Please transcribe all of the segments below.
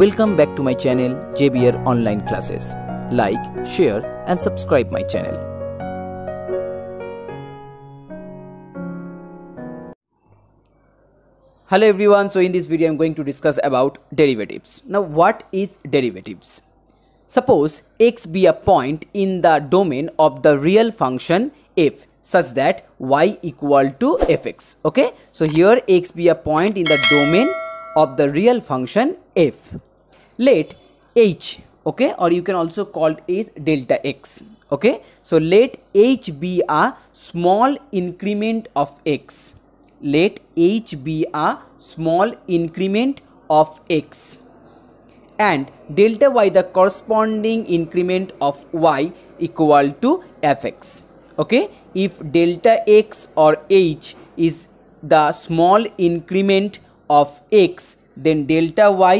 Welcome back to my channel JBR Online Classes. Like, share and subscribe my channel. Hello everyone, so in this video I'm going to discuss about derivatives. Now what is derivatives? Suppose x be a point in the domain of the real function f such that y equal to fx. Okay, so here x be a point in the domain of the real function f. Let h okay or you can also call it is delta x okay so let h be a small increment of x let h be a small increment of x and delta y the corresponding increment of y equal to fx okay if delta x or h is the small increment of x then delta y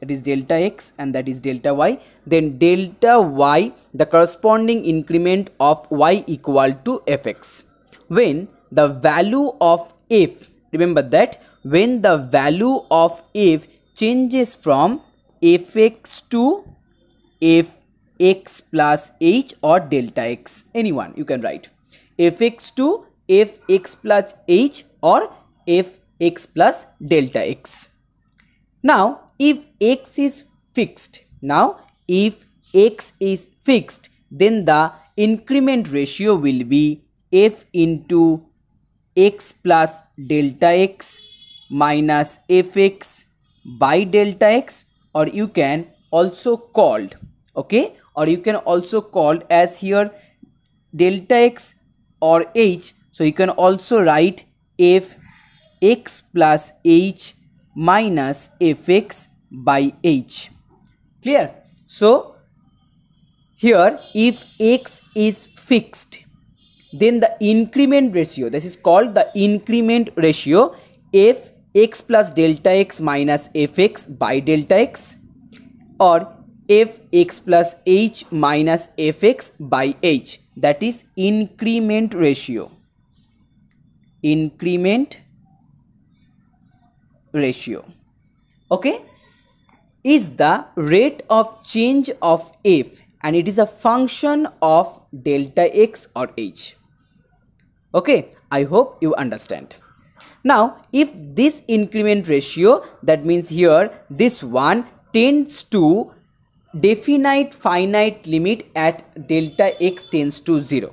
that is delta x and that is delta y then delta y the corresponding increment of y equal to fx when the value of f remember that when the value of f changes from fx to fx plus h or delta x anyone you can write fx to fx plus h or f x plus delta x. Now, if x is fixed, now if x is fixed, then the increment ratio will be f into x plus delta x minus fx by delta x or you can also called okay or you can also called as here delta x or h so you can also write f x plus h minus fx by h. Clear? So, here if x is fixed, then the increment ratio, this is called the increment ratio f x plus delta x minus fx by delta x or f x plus h minus fx by h that is increment ratio increment ratio okay is the rate of change of f and it is a function of delta x or h okay i hope you understand now if this increment ratio that means here this one tends to definite finite limit at delta x tends to 0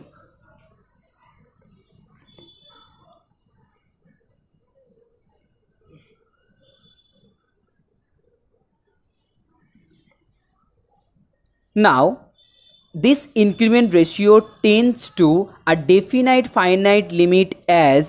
Now, this increment ratio tends to a definite finite limit as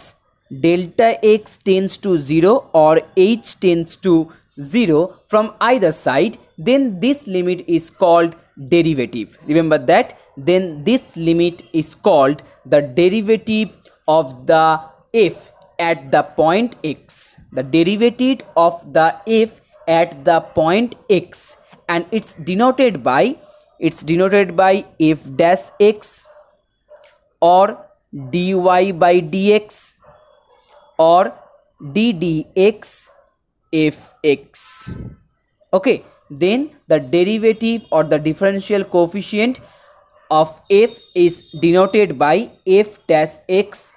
delta x tends to 0 or h tends to 0 from either side then this limit is called derivative remember that then this limit is called the derivative of the f at the point x the derivative of the f at the point x and it's denoted by it's denoted by f dash x or dy by dx or ddx fx okay then the derivative or the differential coefficient of f is denoted by f dash x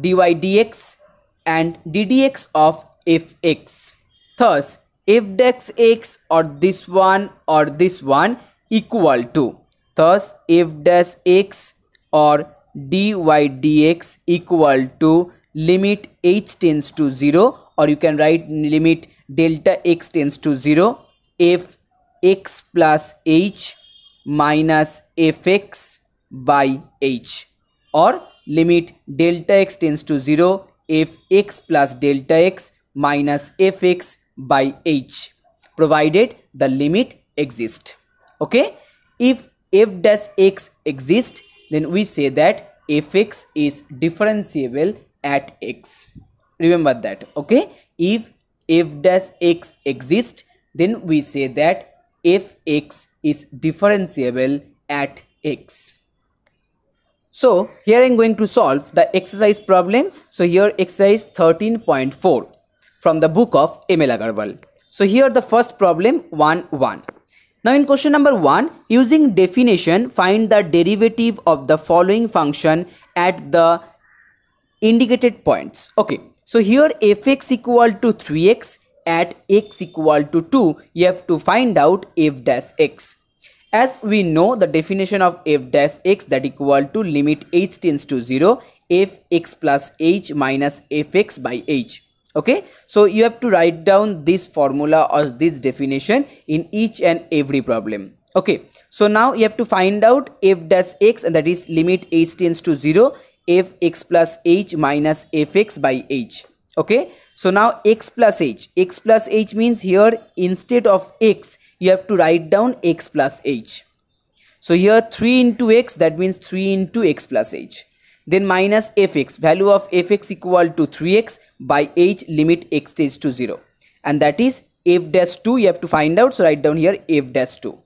dy dx and ddx of fx thus f dash x or this one or this one equal to. Thus, f dash x or dy dx equal to limit h tends to 0 or you can write limit delta x tends to 0 f x plus h minus fx by h or limit delta x tends to 0 fx plus delta x minus fx by h provided the limit exists okay if f dash x exists then we say that fx is differentiable at x remember that okay if f dash x exists then we say that fx is differentiable at x so here i'm going to solve the exercise problem so here exercise 13.4 from the book of ml agarwal so here the first problem 1 1 now in question number 1, using definition, find the derivative of the following function at the indicated points. Okay, so here fx equal to 3x at x equal to 2, you have to find out f dash x. As we know the definition of f dash x that equal to limit h tends to 0, fx plus h minus fx by h okay so you have to write down this formula or this definition in each and every problem okay so now you have to find out f dash x and that is limit h tends to 0 f x plus h minus fx by h okay so now x plus h x plus h means here instead of x you have to write down x plus h so here 3 into x that means 3 into x plus h then minus fx, value of fx equal to 3x by h limit x tends to 0. And that is f dash 2 you have to find out. So write down here f dash 2.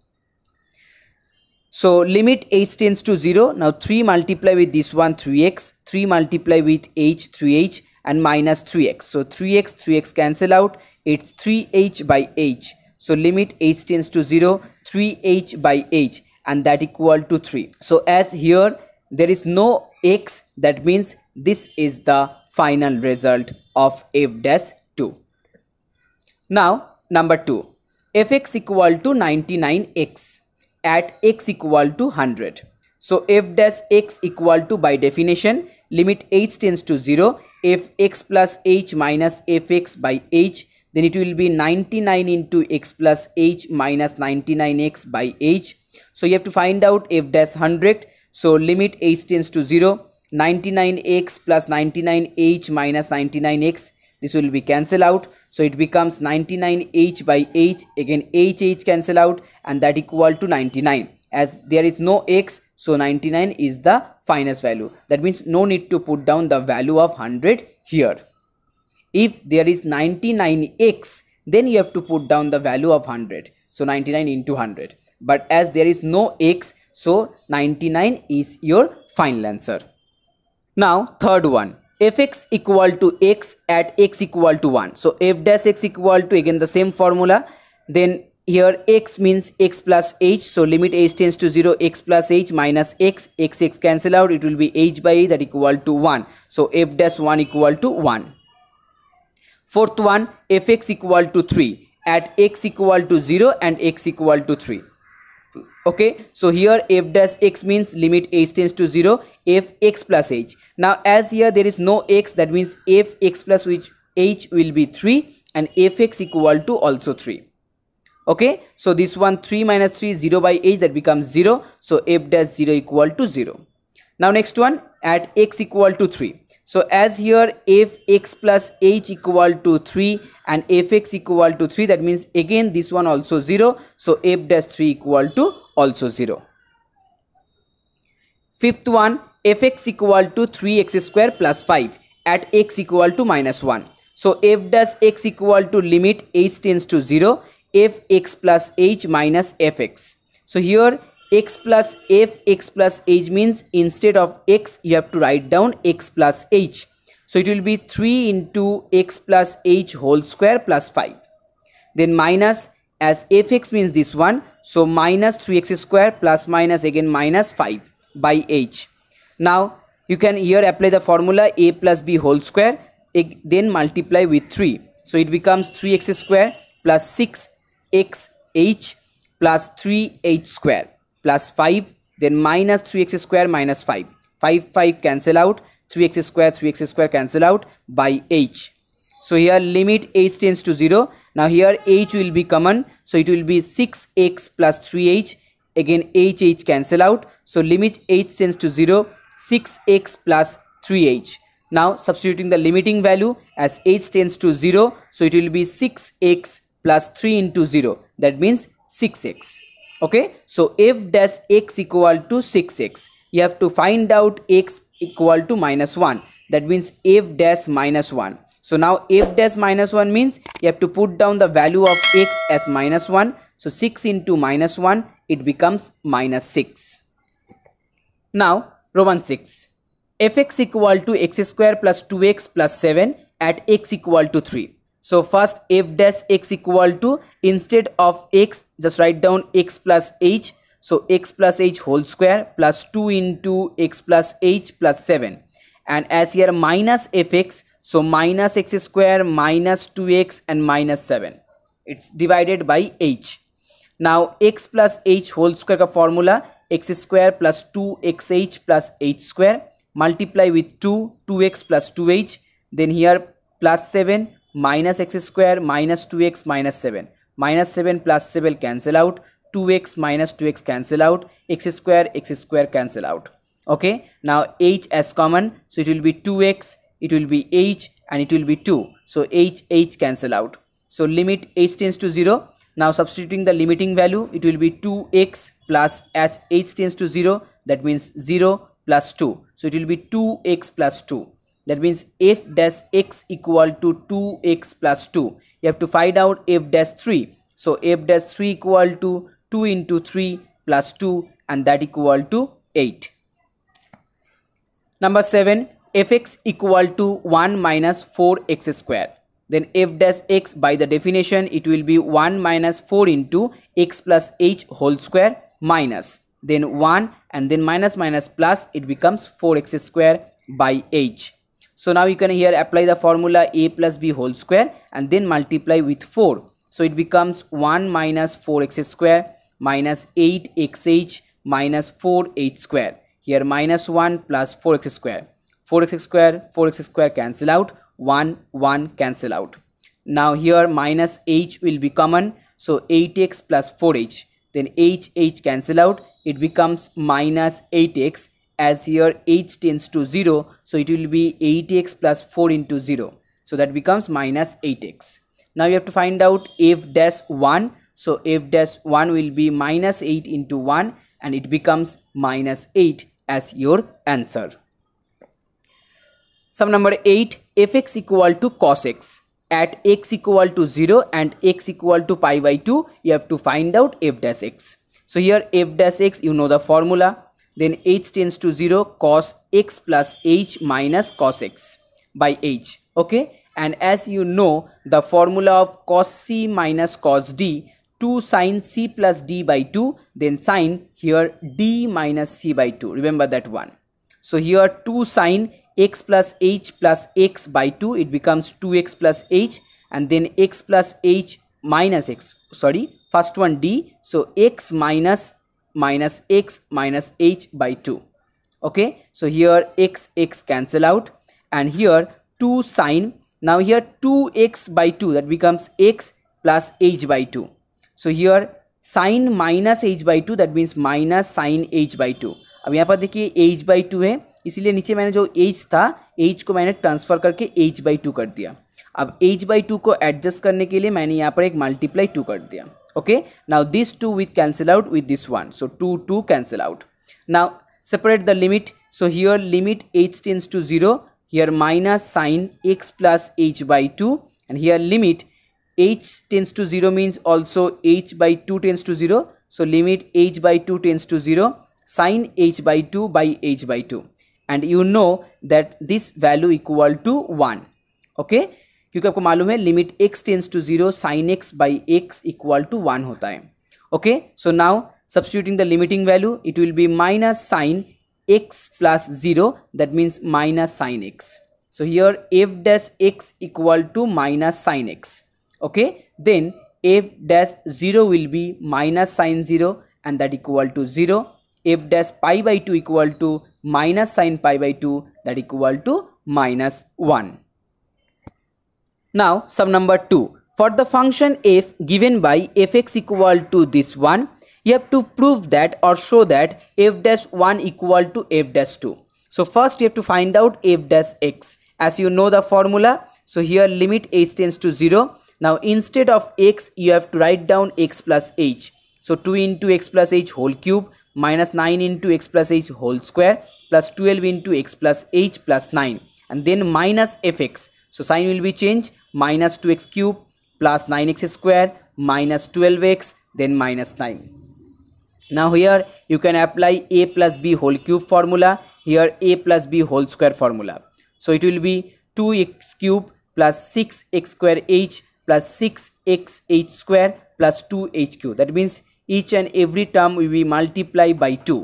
So limit h tends to 0. Now 3 multiply with this one 3x. 3 multiply with h 3h and minus 3x. So 3x 3x cancel out. It's 3h by h. So limit h tends to 0. 3h by h and that equal to 3. So as here there is no x that means this is the final result of f dash 2. Now number 2 fx equal to 99x at x equal to 100. So f dash x equal to by definition limit h tends to 0 f x plus h minus fx by h then it will be 99 into x plus h minus 99x by h. So you have to find out f dash 100 so limit h tends to 0, 99x plus 99h minus 99x, this will be cancelled out. So it becomes 99h by h, again h h cancel out and that equal to 99. As there is no x, so 99 is the finest value. That means no need to put down the value of 100 here. If there is 99x, then you have to put down the value of 100. So 99 into 100. But as there is no x, so 99 is your final answer. Now third one fx equal to x at x equal to 1. So f dash x equal to again the same formula. Then here x means x plus h. So limit h tends to 0 x plus h minus x. x x cancel out. It will be h by h that equal to 1. So f dash 1 equal to 1. Fourth one fx equal to 3 at x equal to 0 and x equal to 3 okay so here f dash x means limit h tends to 0 f x plus h now as here there is no x that means f x plus which h will be 3 and fx equal to also 3 okay so this one 3 minus 3 0 by h that becomes 0 so f dash 0 equal to 0 now next one at x equal to 3 so as here fx plus h equal to 3 and fx equal to 3 that means again this one also 0 so f dash 3 equal to also 0. Fifth one, fx equal to 3x square plus 5 at x equal to minus 1. So f dash x equal to limit h tends to 0, f x plus h minus fx. So here x plus f x plus h means instead of x you have to write down x plus h. So it will be 3 into x plus h whole square plus 5. Then minus as fx means this one so minus 3x square plus minus again minus 5 by h. Now you can here apply the formula a plus b whole square then multiply with 3. So it becomes 3x square plus 6xh plus 3h square plus 5 then minus 3x square minus 5. 5 5 cancel out 3x square 3x square cancel out by h. So here limit h tends to 0. Now here h will be common. So it will be 6x plus 3h. Again h h cancel out. So limit h tends to 0. 6x plus 3h. Now substituting the limiting value as h tends to 0. So it will be 6x plus 3 into 0. That means 6x. Okay. So f dash x equal to 6x. You have to find out x equal to minus 1. That means f dash minus 1 so now f dash minus 1 means you have to put down the value of x as minus 1. So 6 into minus 1, it becomes minus 6. Now Roman 6. fx equal to x square plus 2x plus 7 at x equal to 3. So first f dash x equal to instead of x just write down x plus h. So x plus h whole square plus 2 into x plus h plus 7 and as here minus fx so minus x square minus 2x and minus 7. It's divided by h. Now x plus h whole square का formula x square plus 2xh plus h square multiply with 2 2x plus 2h then here plus 7 minus x square minus 2x minus 7 minus 7 plus 7 cancel out 2x minus 2x cancel out x square x square cancel out okay now h as common so it will be 2x it will be h and it will be 2 so h h cancel out so limit h tends to 0 now substituting the limiting value it will be 2x plus as h tends to 0 that means 0 plus 2 so it will be 2x plus 2 that means f dash x equal to 2x plus 2 you have to find out f dash 3 so f dash 3 equal to 2 into 3 plus 2 and that equal to 8 number 7 fx equal to 1 minus 4x square then f dash x by the definition it will be 1 minus 4 into x plus h whole square minus then 1 and then minus minus plus it becomes 4x square by h so now you can here apply the formula a plus b whole square and then multiply with 4 so it becomes 1 minus 4x square minus 8xh minus 4h square here minus 1 plus 4x square 4x square 4x square cancel out 1 1 cancel out now here minus h will be common so 8x plus 4h then h h cancel out it becomes minus 8x as here h tends to 0 so it will be 8x plus 4 into 0 so that becomes minus 8x now you have to find out f dash 1 so f dash 1 will be minus 8 into 1 and it becomes minus 8 as your answer Sum number 8 fx equal to cos x. At x equal to 0 and x equal to pi by 2 you have to find out f dash x. So here f dash x you know the formula then h tends to 0 cos x plus h minus cos x by h okay and as you know the formula of cos c minus cos d 2 sine c plus d by 2 then sine here d minus c by 2 remember that one so here 2 sine x plus h plus x by 2 it becomes 2x plus h and then x plus h minus x sorry first one d so x minus minus x minus h by 2 okay so here x x cancel out and here 2 sine now here 2x by 2 that becomes x plus h by 2 so here sine minus h by 2 that means minus sine h by 2 अब यहाँ पर देखिए h by 2 है इसीलिए नीचे मैंने जो H था एच को मैंने ट्रांसफ़र करके एच बाई टू कर दिया अब एच बाई टू को एडजस्ट करने के लिए मैंने यहाँ पर एक मल्टीप्लाई टू कर दिया okay now this two with cancel out with this one so two two cancel out now separate the limit so here limit H tends to zero here minus sine x plus H by two and here limit H tends to zero means also H by two tends to zero so limit H by two tends to zero sine H by two by H by two And you know that this value equal to one, okay? क्योंकि आपको मालूम है limit x tends to 0 sine x by x equal to 1 होता है okay so now substituting the limiting value it will be minus sine x plus 0 that means minus sine x so here f dash x equal to minus sine x okay then f dash 0 will be minus sine 0 and that equal to 0 f dash pi by 2 equal to minus sine pi by 2 that equal to minus 1. Now sub number 2. For the function f given by fx equal to this one, you have to prove that or show that f dash 1 equal to f dash 2. So first you have to find out f dash x. As you know the formula, so here limit h tends to 0. Now instead of x, you have to write down x plus h. So 2 into x plus h whole cube minus 9 into x plus h whole square plus 12 into x plus h plus 9 and then minus fx. So sign will be changed minus 2x cube plus 9x square minus 12x then minus 9. Now here you can apply a plus b whole cube formula here a plus b whole square formula. So it will be 2x cube plus 6x square h plus 6x h square plus 2 hq that means each and every term will be multiply by 2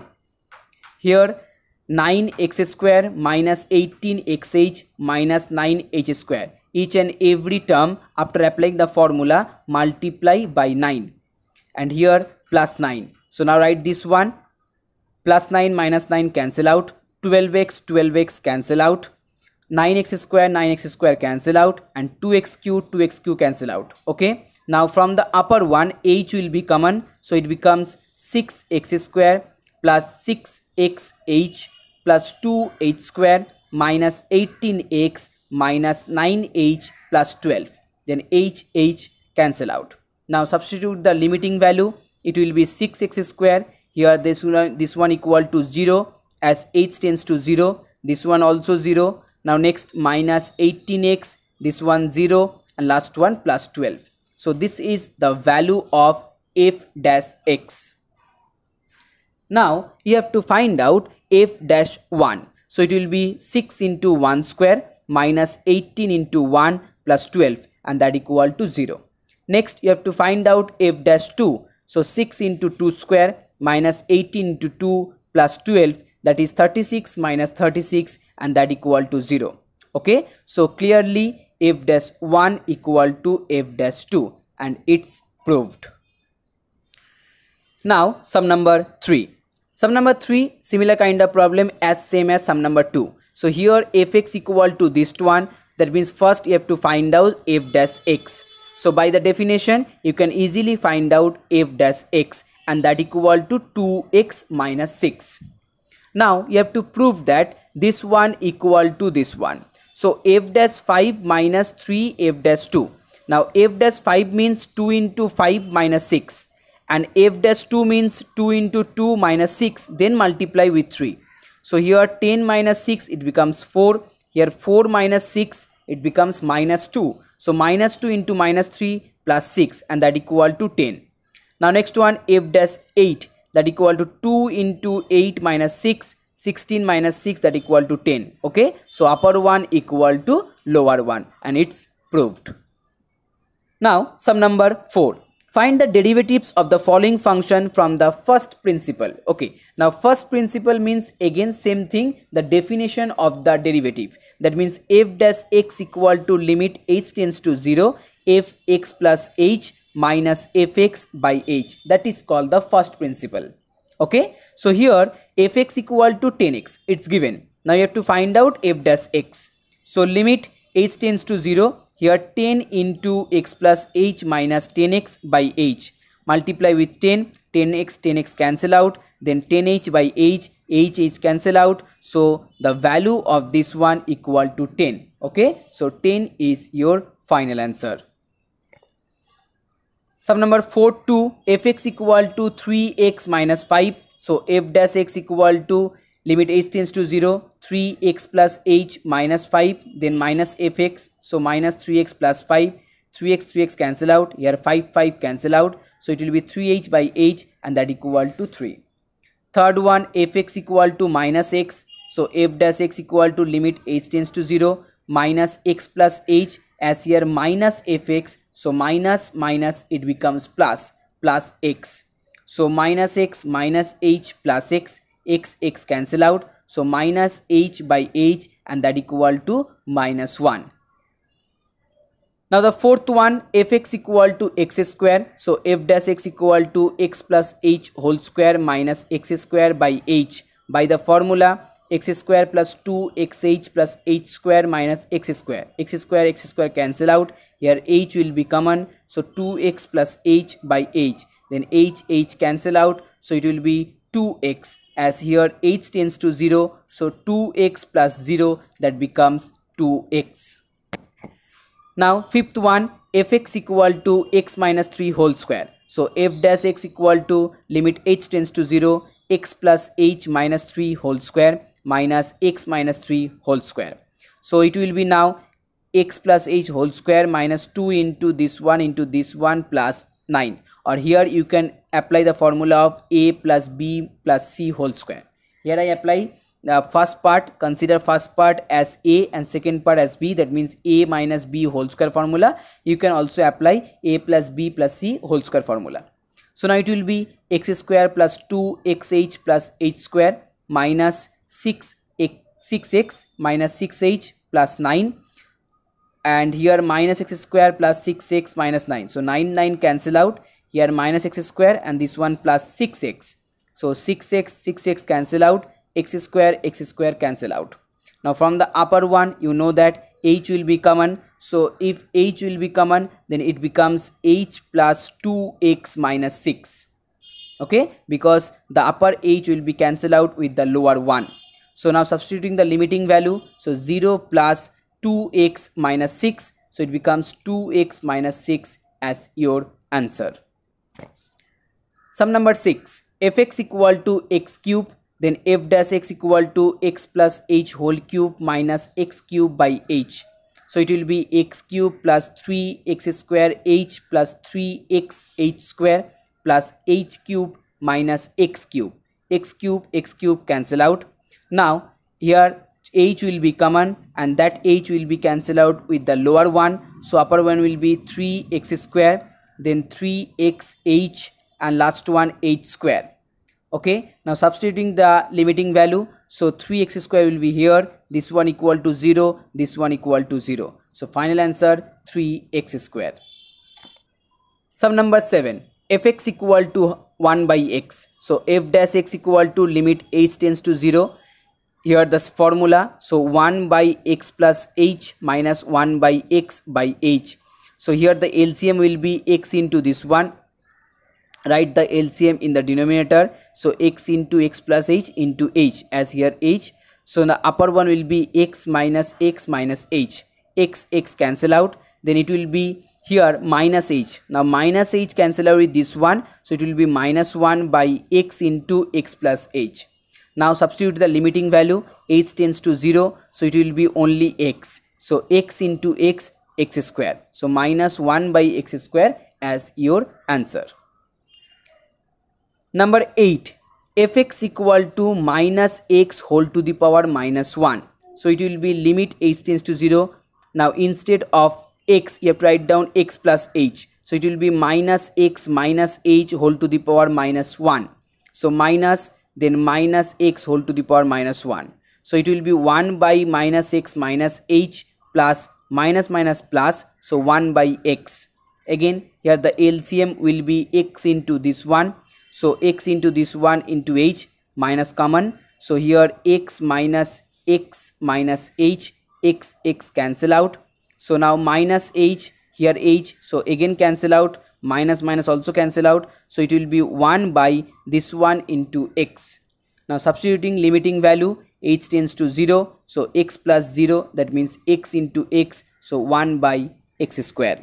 here 9x square minus 18xh minus 9h square each and every term after applying the formula multiply by 9 and here plus 9 so now write this one plus 9 minus 9 cancel out 12x 12x cancel out 9x square 9x square cancel out and 2x cube 2x cube cancel out okay now from the upper one h will be common so it becomes 6x square plus 6xh plus 2h square minus 18x minus 9h plus 12. Then h h cancel out. Now substitute the limiting value. It will be 6x square. Here this one, this one equal to 0 as h tends to 0. This one also 0. Now next minus 18x. This one 0 and last one plus 12. So this is the value of f dash x. Now you have to find out f dash 1. So it will be 6 into 1 square minus 18 into 1 plus 12 and that equal to 0. Next you have to find out f dash 2. So 6 into 2 square minus 18 into 2 plus 12 that is 36 minus 36 and that equal to 0. Okay. So clearly f dash 1 equal to f dash 2 and it's proved. Now sum number 3. Sum number 3 similar kind of problem as same as sum number 2. So here fx equal to this one that means first you have to find out f dash x. So by the definition you can easily find out f dash x and that equal to 2x minus 6. Now you have to prove that this one equal to this one. So f dash 5 minus 3 f dash 2. Now f dash 5 means 2 into 5 minus 6 and f dash 2 means 2 into 2 minus 6 then multiply with 3 so here 10 minus 6 it becomes 4 here 4 minus 6 it becomes minus 2 so minus 2 into minus 3 plus 6 and that equal to 10 now next one f dash 8 that equal to 2 into 8 minus 6 16 minus 6 that equal to 10 okay so upper one equal to lower one and it's proved now sum number 4 find the derivatives of the following function from the first principle okay now first principle means again same thing the definition of the derivative that means f dash x equal to limit h tends to 0 f x plus h minus fx by h that is called the first principle okay so here fx equal to 10x it's given now you have to find out f dash x so limit h tends to 0 here 10 into x plus h minus 10x by h. Multiply with 10, 10x, 10x cancel out, then 10h by h, h is cancel out. So the value of this one equal to 10. Okay, so 10 is your final answer. Sub number 4 2 fx equal to 3x minus 5. So f dash x equal to limit h tends to 0 3x plus h minus 5 then minus fx so minus 3x plus 5 3x 3x cancel out here 5 5 cancel out so it will be 3h by h and that equal to 3 third one fx equal to minus x so f dash x equal to limit h tends to 0 minus x plus h as here minus fx so minus minus it becomes plus plus x so minus x minus h plus x x x cancel out so minus h by h and that equal to minus 1 now the fourth one fx equal to x square so f dash x equal to x plus h whole square minus x square by h by the formula x square plus 2xh plus h square minus x square x square x square cancel out here h will be common so 2x plus h by h then h h cancel out so it will be 2x as here h tends to 0 so 2x plus 0 that becomes 2x now fifth one fx equal to x minus 3 whole square so f dash x equal to limit h tends to 0 x plus h minus 3 whole square minus x minus 3 whole square so it will be now x plus h whole square minus 2 into this one into this one plus 9 or here you can apply the formula of a plus b plus c whole square. Here I apply the first part, consider first part as a and second part as b that means a minus b whole square formula. You can also apply a plus b plus c whole square formula. So now it will be x square plus 2xh plus h square minus 6 6x minus 6h plus 9 and here minus x square plus 6x minus 9 so 9 9 cancel out here minus x square and this one plus 6x so 6x 6x cancel out x square x square cancel out now from the upper one you know that h will be common so if h will be common then it becomes h plus 2x minus 6 okay because the upper h will be cancelled out with the lower one so now substituting the limiting value so 0 plus 2x minus 6 so it becomes 2x minus 6 as your answer Sum number 6, fx equal to x cube, then f dash x equal to x plus h whole cube minus x cube by h. So it will be x cube plus 3x square h plus 3x h square plus h cube minus x cube. x cube, x cube cancel out. Now here h will be common and that h will be cancelled out with the lower one so upper one will be 3x square then 3xh and last one 8 square okay now substituting the limiting value so 3x square will be here this one equal to 0 this one equal to 0 so final answer 3x square sum number 7 fx equal to 1 by x so f dash x equal to limit h tends to 0 here this formula so 1 by x plus h minus 1 by x by h so here the LCM will be x into this one write the LCM in the denominator so x into x plus h into h as here h so the upper one will be x minus x minus h x x cancel out then it will be here minus h now minus h cancel out with this one so it will be minus 1 by x into x plus h now substitute the limiting value h tends to 0 so it will be only x so x into x x square so minus 1 by x square as your answer Number eight. F x equal to minus x whole to the power minus one. so it will be limit h tends to 0 now instead of x you have to write down x plus h so it will be minus x minus h whole to the power minus 1 so minus then minus x whole to the power minus 1 so it will be 1 by minus x minus h plus minus minus plus so 1 by x again here the LCM will be x into this one so x into this one into h minus common so here x minus x minus h x x cancel out so now minus h here h so again cancel out minus minus also cancel out so it will be 1 by this one into x now substituting limiting value h tends to 0 so x plus 0 that means x into x so 1 by x square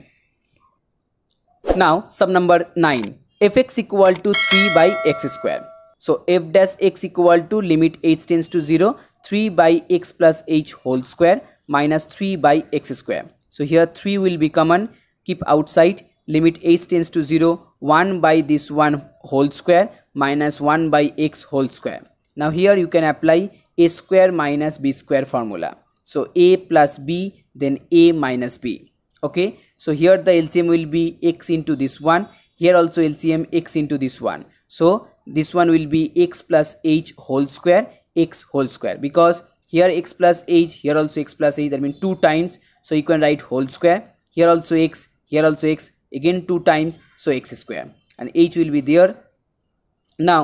now sub number 9 fx equal to 3 by x square. So f dash x equal to limit h tends to 0 3 by x plus h whole square minus 3 by x square. So here 3 will be common keep outside limit h tends to 0 1 by this 1 whole square minus 1 by x whole square. Now here you can apply a square minus b square formula. So a plus b then a minus b. Okay. So here the LCM will be x into this one here also lcm x into this one so this one will be x plus h whole square x whole square because here x plus h here also x plus h that means two times so you can write whole square here also x here also x again two times so x square and h will be there now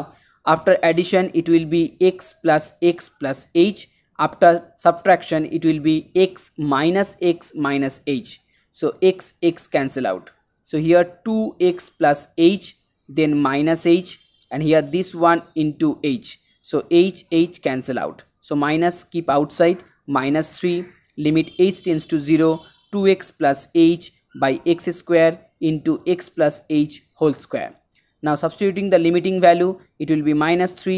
after addition it will be x plus x plus h after subtraction it will be x minus x minus h so x x cancel out so here 2x plus h then minus h and here this one into h so h h cancel out so minus keep outside minus 3 limit h tends to 0 2x plus h by x square into x plus h whole square now substituting the limiting value it will be minus 3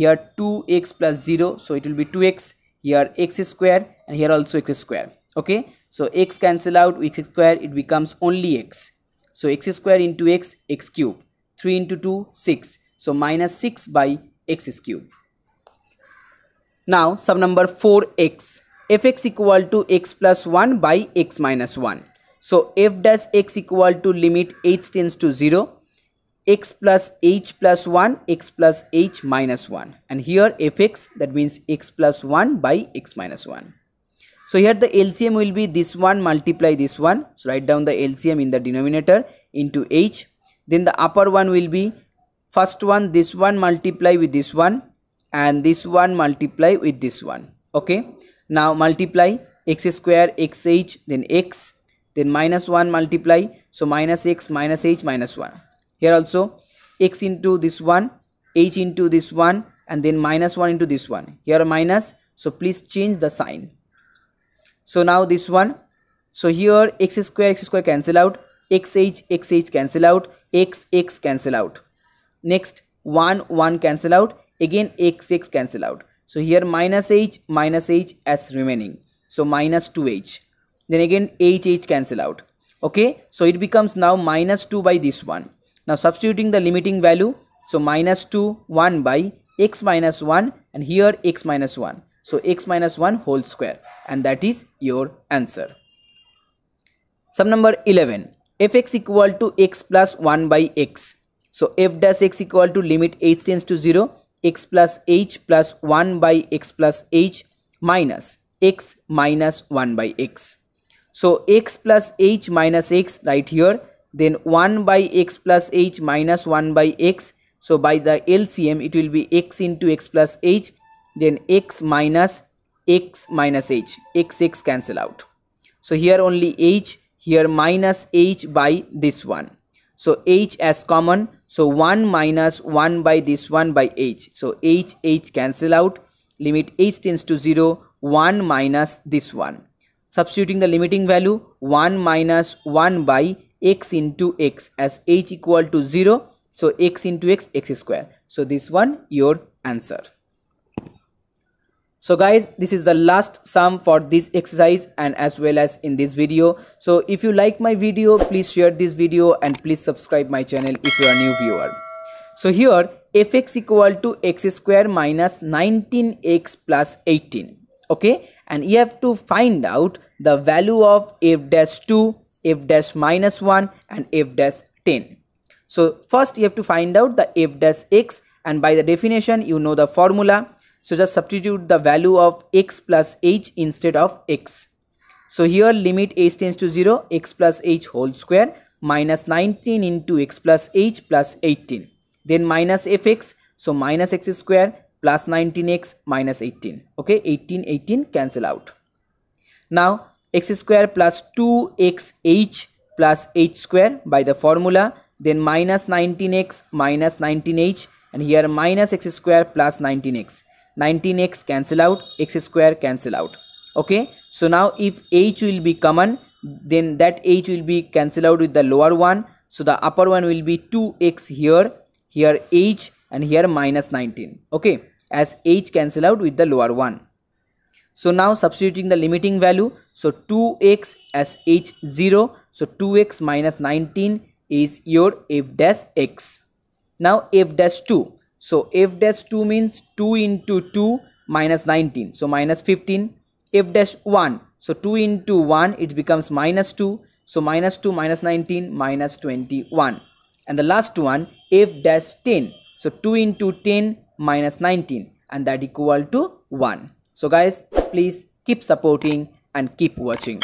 here 2x plus 0 so it will be 2x here x square and here also x square okay so x cancel out x square it becomes only x so x square into x, x cube. 3 into 2, 6. So minus 6 by x cube. Now sub number 4x. fx equal to x plus 1 by x minus 1. So f dash x equal to limit h tends to 0 x plus h plus 1 x plus h minus 1 and here fx that means x plus 1 by x minus 1 so here the LCM will be this one multiply this one. So write down the LCM in the denominator into h. Then the upper one will be first one this one multiply with this one and this one multiply with this one. Okay. Now multiply x square xh then x then minus 1 multiply. So minus x minus h minus 1. Here also x into this one h into this one and then minus 1 into this one. Here minus so please change the sign so now this one so here x square x square cancel out xh xh cancel out x x cancel out next 1 1 cancel out again x x cancel out so here minus h minus h as remaining so minus 2h then again h h cancel out okay so it becomes now minus 2 by this one now substituting the limiting value so minus 2 1 by x minus 1 and here x minus 1 so x minus 1 whole square and that is your answer. Sum number 11 fx equal to x plus 1 by x. So f dash x equal to limit h tends to 0 x plus h plus 1 by x plus h minus x minus 1 by x. So x plus h minus x right here then 1 by x plus h minus 1 by x. So by the LCM it will be x into x plus h then x minus x minus h x x cancel out so here only h here minus h by this one so h as common so 1 minus 1 by this 1 by h so h h cancel out limit h tends to 0 1 minus this one substituting the limiting value 1 minus 1 by x into x as h equal to 0 so x into x x square so this one your answer so guys this is the last sum for this exercise and as well as in this video so if you like my video please share this video and please subscribe my channel if you are new viewer so here fx equal to x square minus 19x plus 18 okay and you have to find out the value of f dash 2 f dash minus 1 and f dash 10 so first you have to find out the f dash x and by the definition you know the formula so just substitute the value of x plus h instead of x so here limit h tends to 0 x plus h whole square minus 19 into x plus h plus 18 then minus fx so minus x square plus 19x minus 18 okay 18 18 cancel out now x square plus 2xh plus h square by the formula then minus 19x minus 19h and here minus x square plus 19x 19x cancel out x square cancel out okay so now if h will be common then that h will be cancel out with the lower one so the upper one will be 2x here here h and here minus 19 okay as h cancel out with the lower one so now substituting the limiting value so 2x as h 0 so 2x minus 19 is your f dash x now f dash 2 so f dash 2 means 2 into 2 minus 19. So minus 15. f dash 1. So 2 into 1 it becomes minus 2. So minus 2 minus 19 minus 21. And the last one f dash 10. So 2 into 10 minus 19 and that equal to 1. So guys please keep supporting and keep watching.